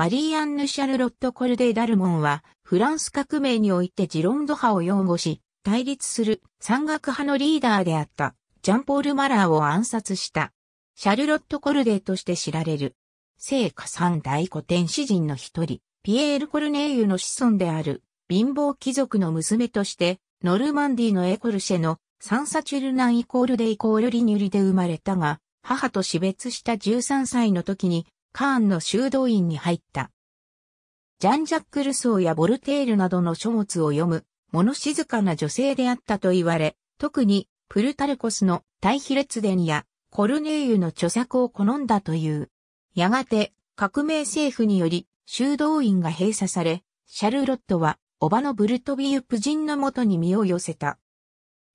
マリーアンヌ・シャルロット・コルデ・ダルモンは、フランス革命においてジロンド派を擁護し、対立する山岳派のリーダーであった、ジャンポール・マラーを暗殺した。シャルロット・コルデとして知られる。聖火三大古典詩人の一人、ピエール・コルネイユの子孫である、貧乏貴族の娘として、ノルマンディのエコルシェのサンサチュルナンイコールデイコールリニュリで生まれたが、母と死別した13歳の時にカーンの修道院に入った。ジャン・ジャック・ルソーやボルテールなどの書物を読む、物静かな女性であったと言われ、特にプルタルコスの大比列伝やコルネーユの著作を好んだという。やがて革命政府により修道院が閉鎖され、シャルロットはおばのブルトビーユ夫人のもとに身を寄せた。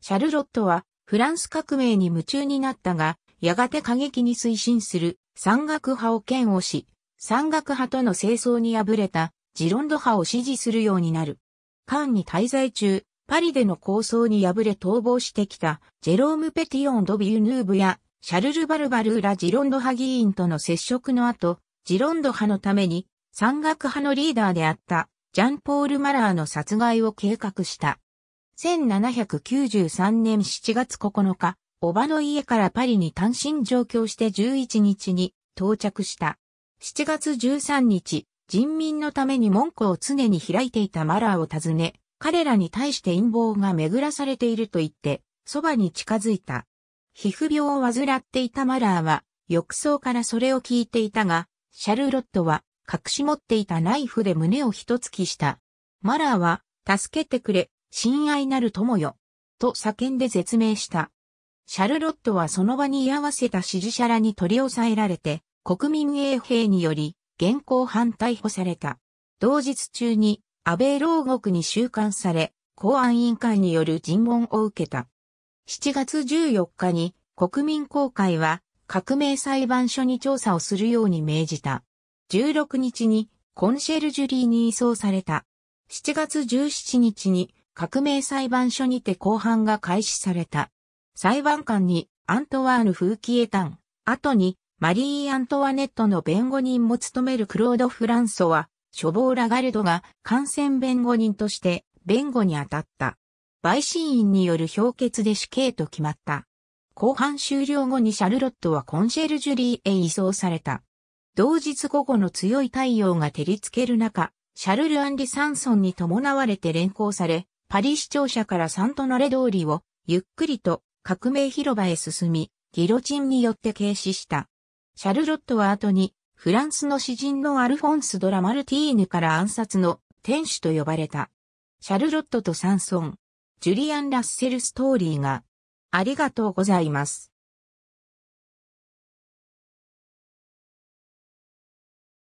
シャルロットはフランス革命に夢中になったが、やがて過激に推進する山岳派を嫌悪し、山岳派との清掃に敗れたジロンド派を支持するようになる。カンに滞在中、パリでの構想に敗れ逃亡してきたジェローム・ペティオン・ド・ビューヌーブやシャルル・バルバルーラ・ジロンド派議員との接触の後、ジロンド派のために山岳派のリーダーであったジャンポール・マラーの殺害を計画した。1793年7月9日、おばの家からパリに単身上京して11日に到着した。7月13日、人民のために門戸を常に開いていたマラーを訪ね、彼らに対して陰謀が巡らされていると言って、そばに近づいた。皮膚病を患っていたマラーは、浴槽からそれを聞いていたが、シャルロットは隠し持っていたナイフで胸を一突きした。マラーは、助けてくれ、親愛なる友よ、と叫んで絶命した。シャルロットはその場に居合わせた支持者らに取り押さえられて、国民衛兵により、現行犯逮捕された。同日中に、安倍牢獄に収監され、公安委員会による尋問を受けた。7月14日に、国民公会は、革命裁判所に調査をするように命じた。16日に、コンシェルジュリーに移送された。7月17日に、革命裁判所にて公判が開始された。裁判官にアントワーヌ・フーキエタン、後にマリー・アントワネットの弁護人も務めるクロード・フランソは、処方ラガルドが感染弁護人として弁護に当たった。陪審員による評決で死刑と決まった。後半終了後にシャルロットはコンシェルジュリーへ移送された。同日午後の強い太陽が照りつける中、シャルル・アンリ・サンソンに伴われて連行され、パリ市庁舎からサントナレ通りをゆっくりと革命広場へ進み、ギロチンによって軽視した。シャルロットは後に、フランスの詩人のアルフォンス・ドラ・マルティーヌから暗殺の天使と呼ばれた。シャルロットとサンソン、ジュリアン・ラッセル・ストーリーが、ありがとうございます。